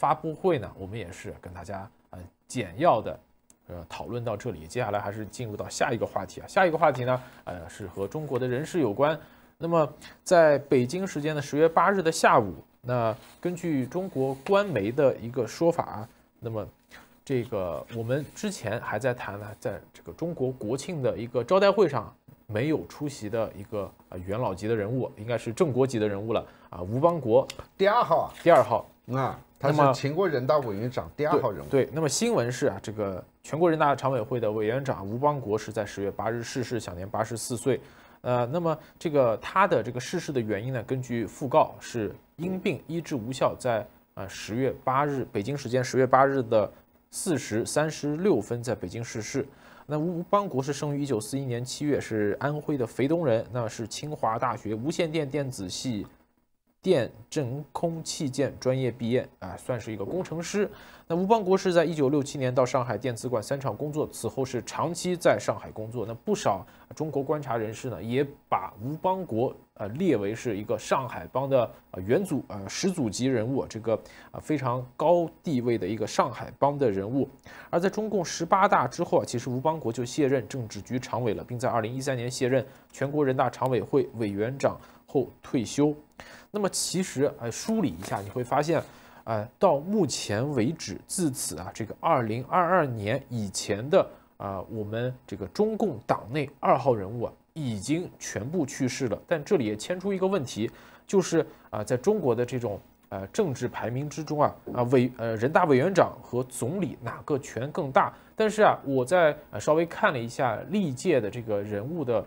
发布会呢，我们也是跟大家呃简要的呃讨论到这里，接下来还是进入到下一个话题啊，下一个话题呢呃是和中国的人事有关。那么在北京时间的十月八日的下午，那根据中国官媒的一个说法那么这个我们之前还在谈呢，在这个中国国庆的一个招待会上没有出席的一个啊元老级的人物，应该是正国级的人物了啊，吴邦国，第二号啊，第二号啊。他是全国人大委员长第二号人物。对，那么新闻是啊，这个全国人大常委会的委员长吴邦国是在十月八日逝世，享年八十四岁。呃，那么这个他的这个逝世的原因呢？根据讣告是因病医治无效，在呃十月八日北京时间十月八日的四时三十六分在北京逝世。那吴邦国是生于一九四一年七月，是安徽的肥东人，那是清华大学无线电电子系。电真空器件专业毕业啊，算是一个工程师。那吴邦国是在一九六七年到上海电子管三厂工作，此后是长期在上海工作。那不少中国观察人士呢，也把吴邦国呃列为是一个上海帮的啊元祖呃始祖级人物，这个啊非常高地位的一个上海帮的人物。而在中共十八大之后啊，其实吴邦国就卸任政治局常委了，并在二零一三年卸任全国人大常委会委员长后退休。那么其实，呃，梳理一下，你会发现，呃，到目前为止，自此啊，这个二零二二年以前的啊，我们这个中共党内二号人物啊，已经全部去世了。但这里也牵出一个问题，就是啊，在中国的这种呃政治排名之中啊，啊委呃人大委员长和总理哪个权更大？但是啊，我在稍微看了一下历届的这个人物的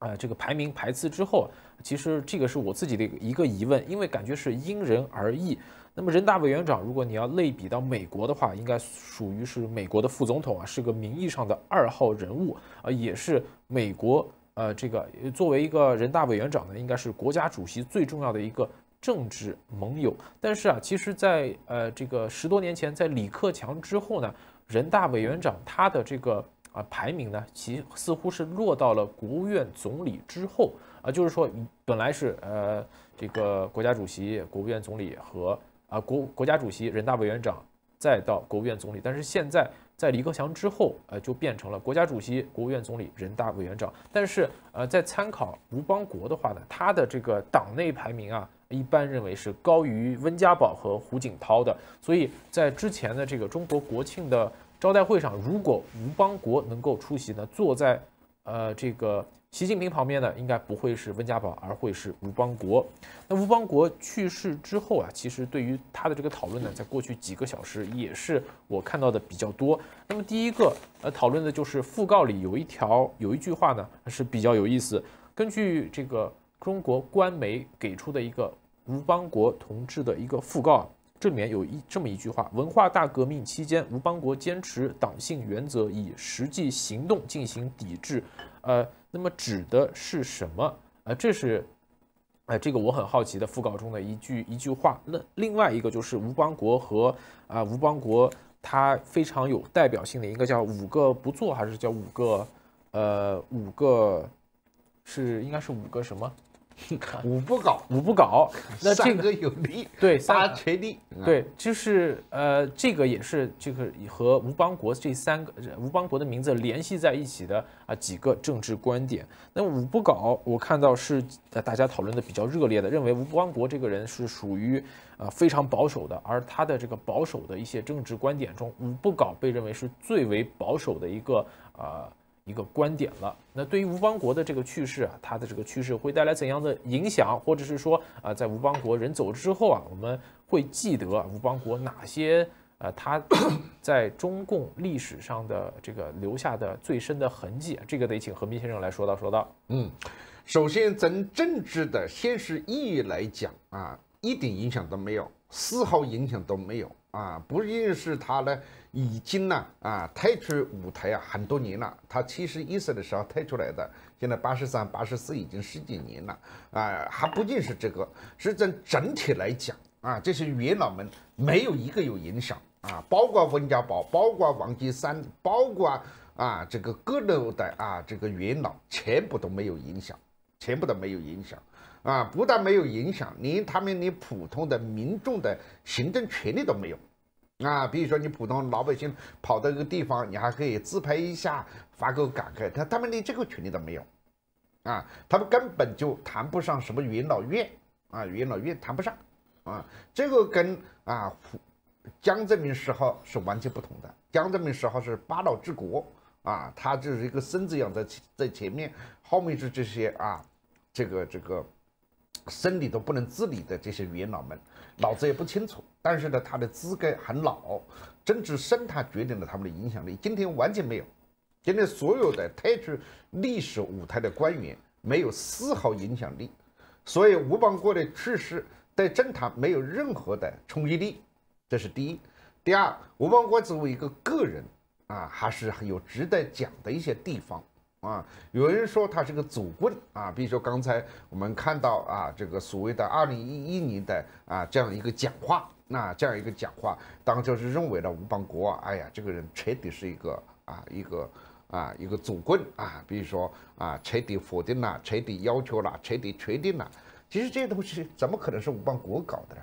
啊这个排名排次之后。其实这个是我自己的一个疑问，因为感觉是因人而异。那么，人大委员长，如果你要类比到美国的话，应该属于是美国的副总统啊，是个名义上的二号人物啊，也是美国呃，这个作为一个人大委员长呢，应该是国家主席最重要的一个政治盟友。但是啊，其实，在呃这个十多年前，在李克强之后呢，人大委员长他的这个啊排名呢，其似乎是落到了国务院总理之后。啊，就是说，本来是呃，这个国家主席、国务院总理和啊国国家主席、人大委员长，再到国务院总理，但是现在在李克强之后，呃，就变成了国家主席、国务院总理、人大委员长。但是，呃，在参考吴邦国的话呢，他的这个党内排名啊，一般认为是高于温家宝和胡锦涛的。所以在之前的这个中国国庆的招待会上，如果吴邦国能够出席呢，坐在呃这个。习近平旁边呢，应该不会是温家宝，而会是吴邦国。那吴邦国去世之后啊，其实对于他的这个讨论呢，在过去几个小时也是我看到的比较多。那么第一个呃，讨论的就是讣告里有一条，有一句话呢是比较有意思。根据这个中国官媒给出的一个吴邦国同志的一个讣告，这里面有一这么一句话：文化大革命期间，吴邦国坚持党性原则，以实际行动进行抵制，呃。那么指的是什么？啊，这是，哎，这个我很好奇的副稿中的一句一句话。那另外一个就是吴邦国和啊吴邦国，他非常有代表性的一个叫五个不做，还是叫五个，呃，五个是应该是五个什么？五不搞，五不搞，那这个有利，对，家全定。对，就是呃，这个也是这个和吴邦国这三个吴邦国的名字联系在一起的啊几个政治观点。那五不搞，我看到是大家讨论的比较热烈的，认为吴邦国这个人是属于啊非常保守的，而他的这个保守的一些政治观点中，五不搞被认为是最为保守的一个啊。一个观点了。那对于吴邦国的这个去世啊，他的这个去世会带来怎样的影响，或者是说啊，在吴邦国人走了之后啊，我们会记得吴邦国哪些呃，他在中共历史上的这个留下的最深的痕迹？这个得请何斌先生来说道说道。嗯，首先从政治的现实意义来讲啊。一点影响都没有，丝毫影响都没有啊！不仅是他呢，已经呢啊退出舞台啊很多年了，他七十一岁的时候退出来的，现在八十三、八十四已经十几年了啊！还不认是这个，是整整体来讲啊，这些元老们没有一个有影响啊，包括温家宝，包括王岐山，包括啊这个各路的啊这个元老，全部都没有影响，全部都没有影响。啊，不但没有影响，连他们连普通的民众的行政权利都没有，啊，比如说你普通老百姓跑到一个地方，你还可以自拍一下发个感慨，他他们连这个权利都没有，啊，他们根本就谈不上什么元老院，啊，元老院谈不上，啊，这个跟啊江泽民时候是完全不同的，江泽民时候是八老治国，啊，他就是一个孙子养在在前面，后面是这些啊，这个这个。生理都不能自理的这些元老们，脑子也不清楚。但是呢，他的资格很老，政治生态决定了他们的影响力。今天完全没有，今天所有的退出历史舞台的官员没有丝毫影响力。所以吴邦国的去世对政坛没有任何的冲击力，这是第一。第二，吴邦国作为一个个人啊，还是很有值得讲的一些地方。啊，有人说他是个祖棍啊，比如说刚才我们看到啊，这个所谓的二零一一年的啊这样一个讲话，那这样一个讲话，当就是认为了吴邦国，哎呀，这个人彻底是一个啊一个啊一个祖棍啊，比如说啊彻底否定了，彻底要求了，彻底确定了，其实这些东西怎么可能是吴邦国搞的呢？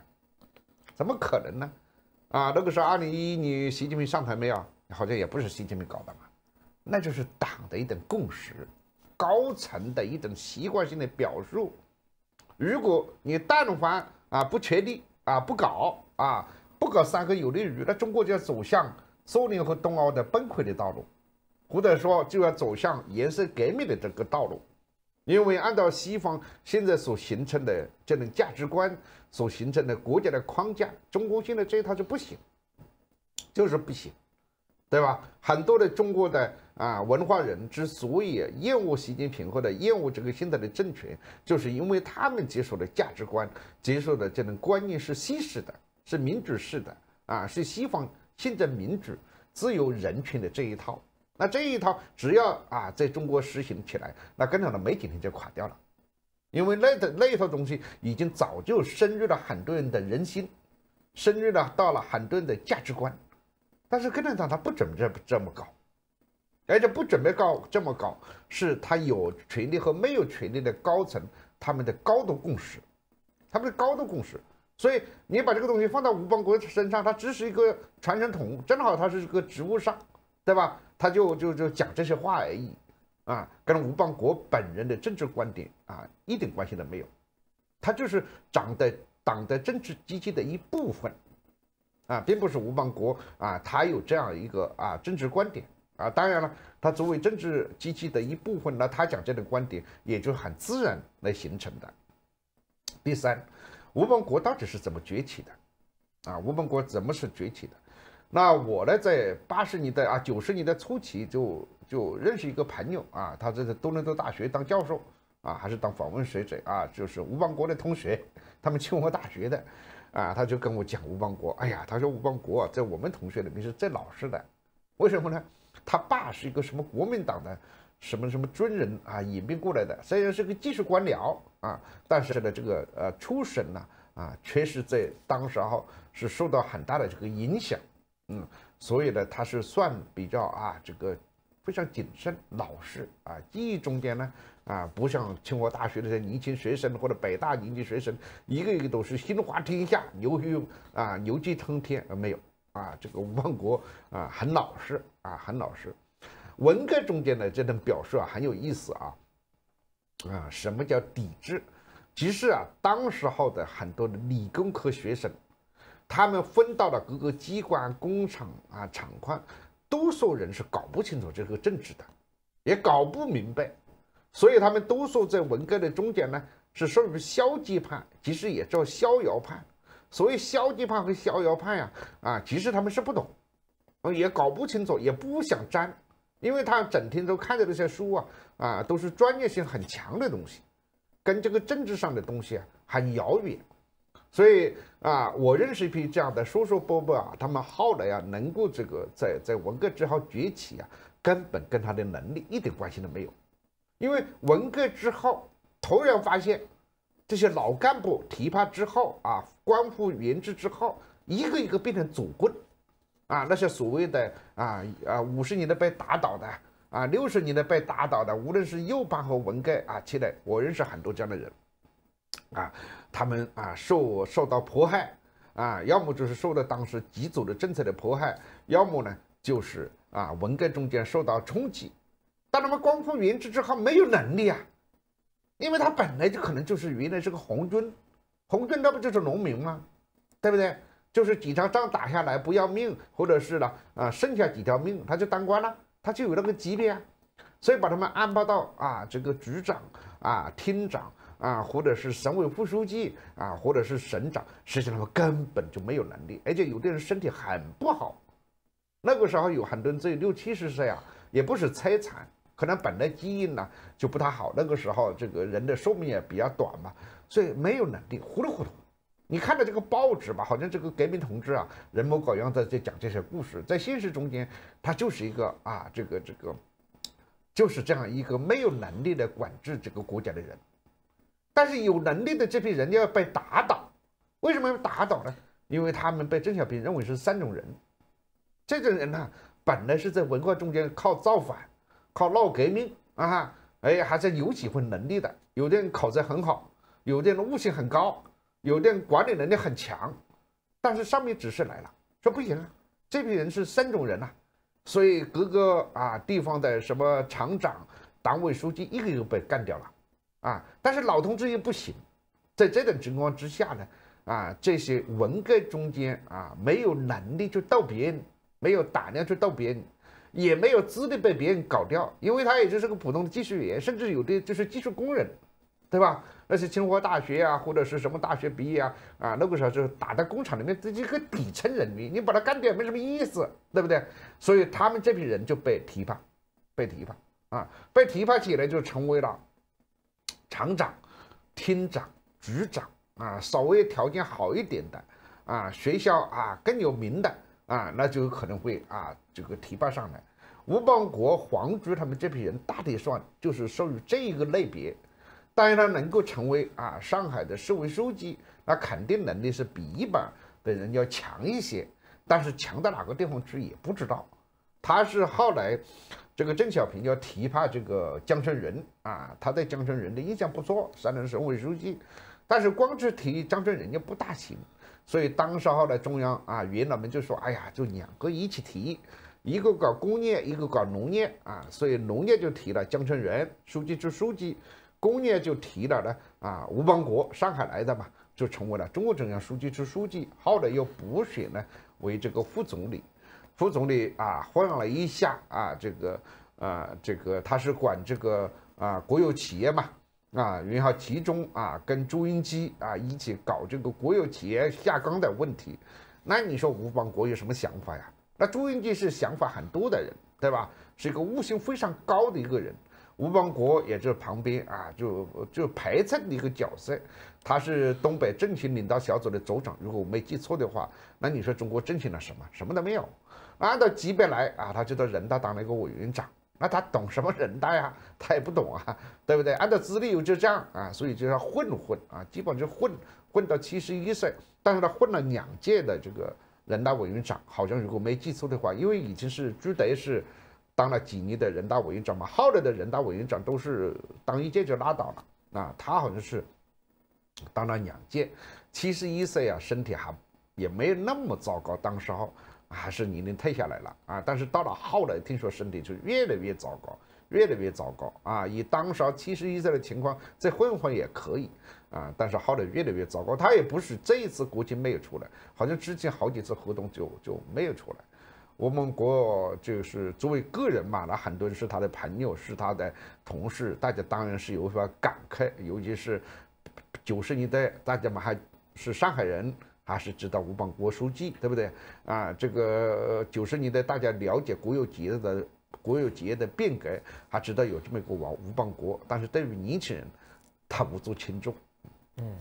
怎么可能呢？啊，那个时候二零一一年习近平上台没有？好像也不是习近平搞的嘛。那就是党的一种共识，高层的一种习惯性的表述。如果你但凡啊不确立啊不搞啊不搞三个有利于，那中国就要走向苏联和东欧的崩溃的道路，或者说就要走向颜色革命的这个道路。因为按照西方现在所形成的这种价值观所形成的国家的框架，中国现在这一套就不行，就是不行，对吧？很多的中国的。啊，文化人之所以厌恶习近平或者厌恶这个现在的政权，就是因为他们接受的价值观、接受的这种观念是西式的，是民主式的，啊，是西方现在民主、自由、人权的这一套。那这一套只要啊在中国实行起来，那共产党没几天就垮掉了，因为那的那一套东西已经早就深入了很多人的人心，深入了到了很多人的价值观。但是共产党他不怎么这这么搞。而且不准备搞这么搞，是他有权利和没有权利的高层他们的高度共识，他们的高度共识。所以你把这个东西放到吴邦国身上，他只是一个传承筒，正好他是个职务上，对吧？他就就就讲这些话而已，啊，跟吴邦国本人的政治观点啊一点关系都没有，他就是长的党的政治机器的一部分，啊，并不是吴邦国啊，他有这样一个啊政治观点。啊，当然了，他作为政治机器的一部分那他讲这种观点也就很自然来形成的。第三，吴邦国到底是怎么崛起的？啊，吴邦国怎么是崛起的？那我呢，在八十年代啊，九十年代初期就就认识一个朋友啊，他这多伦多大学当教授啊，还是当访问学者啊，就是吴邦国的同学，他们清华大学的，啊，他就跟我讲吴邦国，哎呀，他说吴邦国在我们同学里面是最老实的，为什么呢？他爸是一个什么国民党的什么什么军人啊，演变过来的。虽然是个技术官僚啊，但是呢，这个呃出身呢啊，确实在当时候是受到很大的这个影响。嗯，所以呢，他是算比较啊这个非常谨慎、老实啊。记忆中间呢啊，不像清华大学这些年轻学生或者北大年轻学生，一个一个都是心怀天下牛逼啊，牛气冲天啊，没有。啊，这个吴邦国啊，很老实啊，很老实。文革中间的这种表述啊，很有意思啊。啊，什么叫抵制？其实啊，当时候的很多的理工科学生，他们分到了各个机关、工厂啊、厂矿，多数人是搞不清楚这个政治的，也搞不明白，所以他们多数在文革的中间呢，是属于消极派，其实也叫逍遥派。所以消极派和逍遥派啊，啊，其实他们是不懂，也搞不清楚，也不想沾，因为他整天都看的那些书啊，啊，都是专业性很强的东西，跟这个政治上的东西啊很遥远。所以啊，我认识一批这样的叔叔伯伯啊，他们后来啊能够这个在在文革之后崛起啊，根本跟他的能力一点关系都没有，因为文革之后突然发现。这些老干部提拔之后啊，官复原职之后，一个一个变成左棍，啊，那些所谓的啊啊，五十年的被打倒的啊，六十年的被打倒的，无论是右派和文革啊，现在我认识很多这样的人，啊，他们啊受受到迫害啊，要么就是受到当时极左的政策的迫害，要么呢就是啊文革中间受到冲击，但他们官复原职之后没有能力啊。因为他本来就可能就是原来是个红军，红军那不就是农民吗？对不对？就是几场仗打下来不要命，或者是呢啊剩下几条命他就当官了，他就有那个级别啊。所以把他们安排到啊这个局长啊厅长啊，或者是省委副书记啊，或者是省长，实际上他们根本就没有能力，而且有的人身体很不好，那个时候有很多人只有六七十岁啊，也不是摧残。可能本来基因呢就不太好，那个时候这个人的寿命也比较短嘛，所以没有能力糊里糊涂。你看到这个报纸吧，好像这个革命同志啊，人模狗样的在讲这些故事，在现实中间，他就是一个啊，这个这个，就是这样一个没有能力的管制这个国家的人。但是有能力的这批人要被打倒，为什么要打倒呢？因为他们被邓小平认为是三种人，这种人呢，本来是在文化中间靠造反。靠闹革命啊，哎，还是有几分能力的。有的人考得很好，有的人悟性很高，有的人管理能力很强。但是上面指示来了，说不行啊，这批人是三种人呐。所以各个啊地方的什么厂长、党委书记，一个一个被干掉了啊。但是老同志又不行，在这种情况之下呢，啊，这些文革中间啊，没有能力去斗别人，没有胆量去斗别人。也没有资历被别人搞掉，因为他也就是个普通的技术员，甚至有的就是技术工人，对吧？那些清华大学啊，或者是什么大学毕业啊，啊那个时候就是打在工厂里面这几个底层人员，你把他干掉没什么意思，对不对？所以他们这批人就被提拔，被提拔，啊，被提拔起来就成为了厂长、厅长、局长啊，稍微条件好一点的，啊，学校啊更有名的。啊，那就有可能会啊，这个提拔上来，吴邦国、黄菊他们这批人，大体上就是属于这一个类别，当然他能够成为啊上海的市委书记，那肯定能力是比一般的人要强一些，但是强到哪个地方去也不知道。他是后来，这个邓小平要提拔这个江春仁啊，他在江春仁的印象不错，山东省委书记，但是光是提江春仁，人不大行。所以当时后的中央啊，元老们就说：“哎呀，就两个一起提，一个搞工业，一个搞农业啊。”所以农业就提了江成仁书记处书记，工业就提了呢啊吴邦国上海来的嘛，就成为了中共中央书记处书记。后来又补选呢为这个副总理，副总理啊换了一下啊这个啊这个他是管这个啊国有企业嘛。啊，然浩集中啊，跟朱英基啊一起搞这个国有企业下岗的问题，那你说吴邦国有什么想法呀？那朱英基是想法很多的人，对吧？是一个悟性非常高的一个人。吴邦国也就是旁边啊，就就陪衬的一个角色。他是东北政协领导小组的组长，如果我没记错的话，那你说中国振兴了什么？什么都没有。按照级别来啊，他就到人大当了一个委员长。那他懂什么人大呀？他也不懂啊，对不对？按照资历，又就这样啊，所以就要混混啊，基本上就混混到七十一岁。但是他混了两届的这个人大委员长，好像如果没记错的话，因为已经是朱德是当了几年的人大委员长嘛，后来的人大委员长都是当一届就拉倒了。那他好像是当了两届，七十一岁啊，身体还也没有那么糟糕，当时候。还是年龄退下来了啊！但是到了后来，听说身体就越来越糟糕，越来越糟糕啊！以当时七十一岁的情况，再混混也可以啊，但是后来越来越糟糕。他也不是这一次国庆没有出来，好像之前好几次活动就就没有出来。我们国就是作为个人嘛，那很多人是他的朋友，是他的同事，大家当然是有所感慨，尤其是九十年代，大家嘛还是上海人。还是知道吴邦国书记，对不对啊？这个九十年代大家了解国有企业的国有企业的变革，还知道有这么一个王吴邦国，但是对于年轻人，他无足轻重。嗯，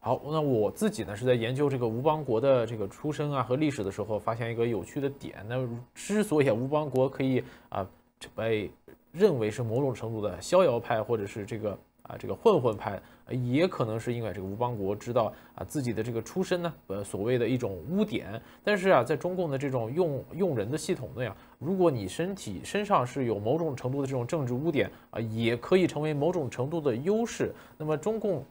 好，那我自己呢是在研究这个吴邦国的这个出身啊和历史的时候，发现一个有趣的点。那之所以吴邦国可以啊被认为是某种程度的逍遥派，或者是这个。啊，这个混混派，也可能是因为这个吴邦国知道啊自己的这个出身呢，呃，所谓的一种污点。但是啊，在中共的这种用用人的系统内，如果你身体身上是有某种程度的这种政治污点啊，也可以成为某种程度的优势。那么中共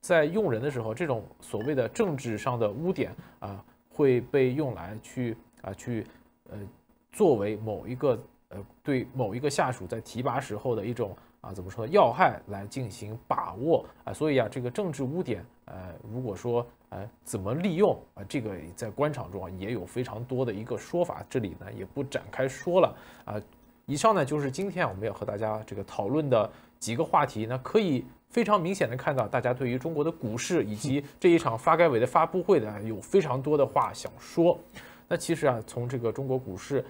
在用人的时候，这种所谓的政治上的污点啊，会被用来去啊去，呃，作为某一个呃对某一个下属在提拔时候的一种。啊，怎么说？要害来进行把握啊，所以啊，这个政治污点，呃，如果说，呃，怎么利用啊，这个在官场中啊也有非常多的一个说法，这里呢也不展开说了啊。以上呢就是今天我们要和大家这个讨论的几个话题，那可以非常明显的看到，大家对于中国的股市以及 这一场发改委的发布会呢，有非常多的话想说。那其实啊，从这个中国股市。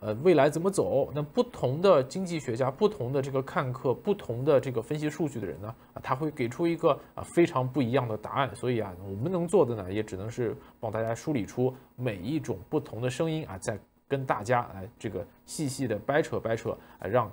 呃，未来怎么走？那不同的经济学家、不同的这个看客、不同的这个分析数据的人呢，啊，他会给出一个啊非常不一样的答案。所以啊，我们能做的呢，也只能是帮大家梳理出每一种不同的声音啊，再跟大家来这个细细的掰扯掰扯，啊，让。